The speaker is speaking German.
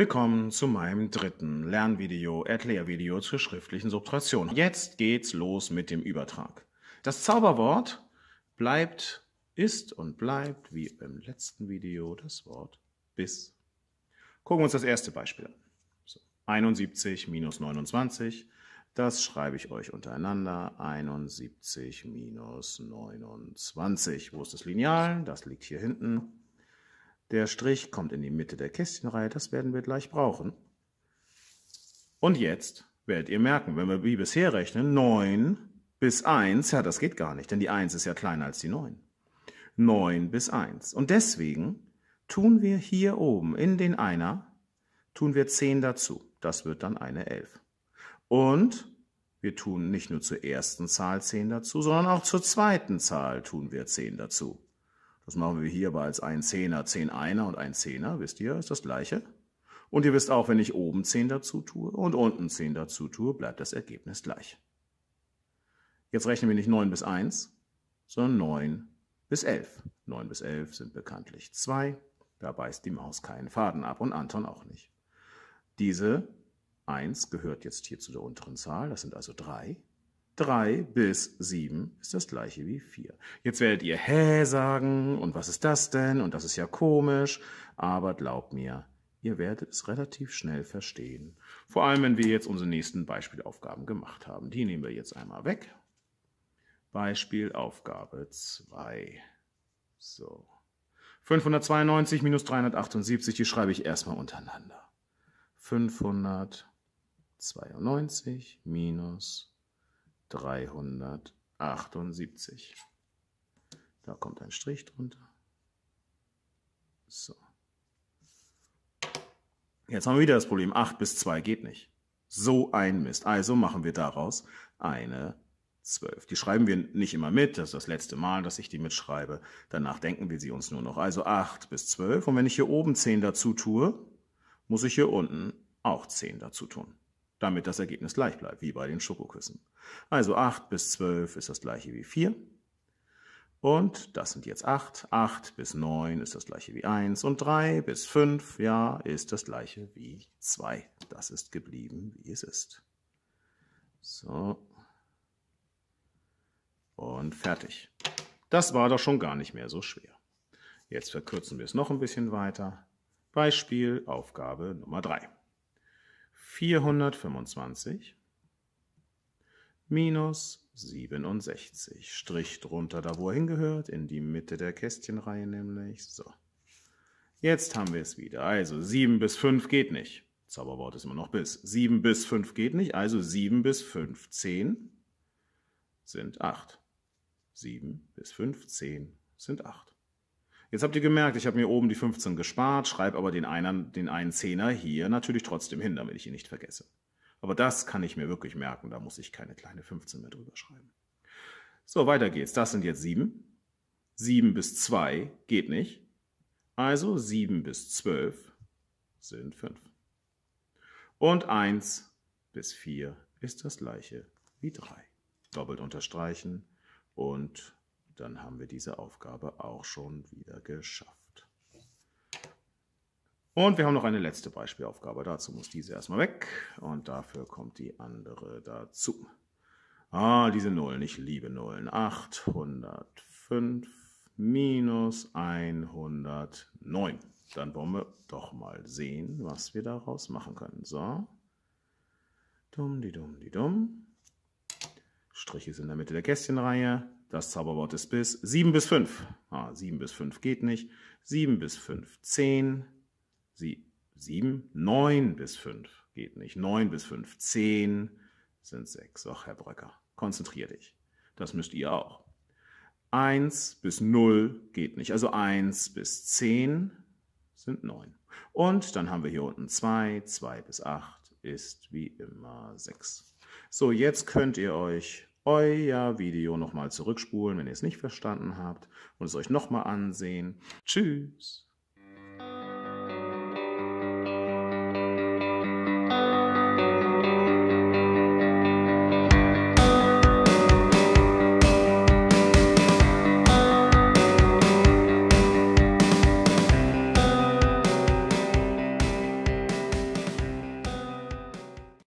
Willkommen zu meinem dritten Lernvideo, Erklärvideo zur schriftlichen Subtraktion. Jetzt geht's los mit dem Übertrag. Das Zauberwort bleibt, ist und bleibt, wie im letzten Video, das Wort bis. Gucken wir uns das erste Beispiel an. So, 71 minus 29, das schreibe ich euch untereinander. 71 minus 29. Wo ist das Lineal? Das liegt hier hinten. Der Strich kommt in die Mitte der Kästchenreihe, das werden wir gleich brauchen. Und jetzt werdet ihr merken, wenn wir wie bisher rechnen, 9 bis 1, ja, das geht gar nicht, denn die 1 ist ja kleiner als die 9. 9 bis 1. Und deswegen tun wir hier oben in den Einer, tun wir 10 dazu. Das wird dann eine 11. Und wir tun nicht nur zur ersten Zahl 10 dazu, sondern auch zur zweiten Zahl tun wir 10 dazu. Das machen wir hier aber als ein Zehner, zehn Einer und ein Zehner, wisst ihr, ist das gleiche. Und ihr wisst auch, wenn ich oben 10 dazu tue und unten 10 dazu tue, bleibt das Ergebnis gleich. Jetzt rechnen wir nicht 9 bis 1, sondern 9 bis 11. 9 bis 11 sind bekanntlich 2. Da beißt die Maus keinen Faden ab und Anton auch nicht. Diese 1 gehört jetzt hier zu der unteren Zahl, das sind also 3. 3 bis 7 ist das gleiche wie 4. Jetzt werdet ihr hä sagen und was ist das denn und das ist ja komisch, aber glaubt mir, ihr werdet es relativ schnell verstehen. Vor allem, wenn wir jetzt unsere nächsten Beispielaufgaben gemacht haben. Die nehmen wir jetzt einmal weg. Beispielaufgabe 2. So. 592 minus 378, die schreibe ich erstmal untereinander. 592 minus 378. Da kommt ein Strich drunter. So. Jetzt haben wir wieder das Problem. 8 bis 2 geht nicht. So ein Mist. Also machen wir daraus eine 12. Die schreiben wir nicht immer mit. Das ist das letzte Mal, dass ich die mitschreibe. Danach denken wir sie uns nur noch. Also 8 bis 12. Und wenn ich hier oben 10 dazu tue, muss ich hier unten auch 10 dazu tun damit das Ergebnis gleich bleibt, wie bei den Schokoküssen. Also 8 bis 12 ist das gleiche wie 4. Und das sind jetzt 8. 8 bis 9 ist das gleiche wie 1. Und 3 bis 5, ja, ist das gleiche wie 2. Das ist geblieben, wie es ist. So. Und fertig. Das war doch schon gar nicht mehr so schwer. Jetzt verkürzen wir es noch ein bisschen weiter. Beispiel Aufgabe Nummer 3. 425 minus 67. Strich drunter, da wo er hingehört, in die Mitte der Kästchenreihe nämlich. So. Jetzt haben wir es wieder. Also 7 bis 5 geht nicht. Zauberwort ist immer noch bis. 7 bis 5 geht nicht, also 7 bis 5, 10 sind 8. 7 bis 5, 10 sind 8. Jetzt habt ihr gemerkt, ich habe mir oben die 15 gespart, schreibe aber den einen, den einen Zehner hier natürlich trotzdem hin, damit ich ihn nicht vergesse. Aber das kann ich mir wirklich merken, da muss ich keine kleine 15 mehr drüber schreiben. So, weiter geht's. Das sind jetzt 7. 7 bis 2 geht nicht. Also 7 bis 12 sind 5. Und 1 bis 4 ist das gleiche wie 3. Doppelt unterstreichen und dann haben wir diese Aufgabe auch schon wieder geschafft. Und wir haben noch eine letzte Beispielaufgabe. Dazu muss diese erstmal weg und dafür kommt die andere dazu. Ah, diese Nullen, ich liebe Nullen. 805 minus 109. Dann wollen wir doch mal sehen, was wir daraus machen können. So. Dumm, die dumm, die dumm. Strich ist in der Mitte der Kästchenreihe. Das Zauberwort ist bis. 7 bis 5. Ah, 7 bis 5 geht nicht. 7 bis 5, 10. Sie, 7, 9 bis 5 geht nicht. 9 bis 5, 10 sind 6. Ach, Herr Bröcker, konzentrier dich. Das müsst ihr auch. 1 bis 0 geht nicht. Also 1 bis 10 sind 9. Und dann haben wir hier unten 2. 2 bis 8 ist wie immer 6. So, jetzt könnt ihr euch euer Video nochmal zurückspulen, wenn ihr es nicht verstanden habt und es euch nochmal ansehen. Tschüss!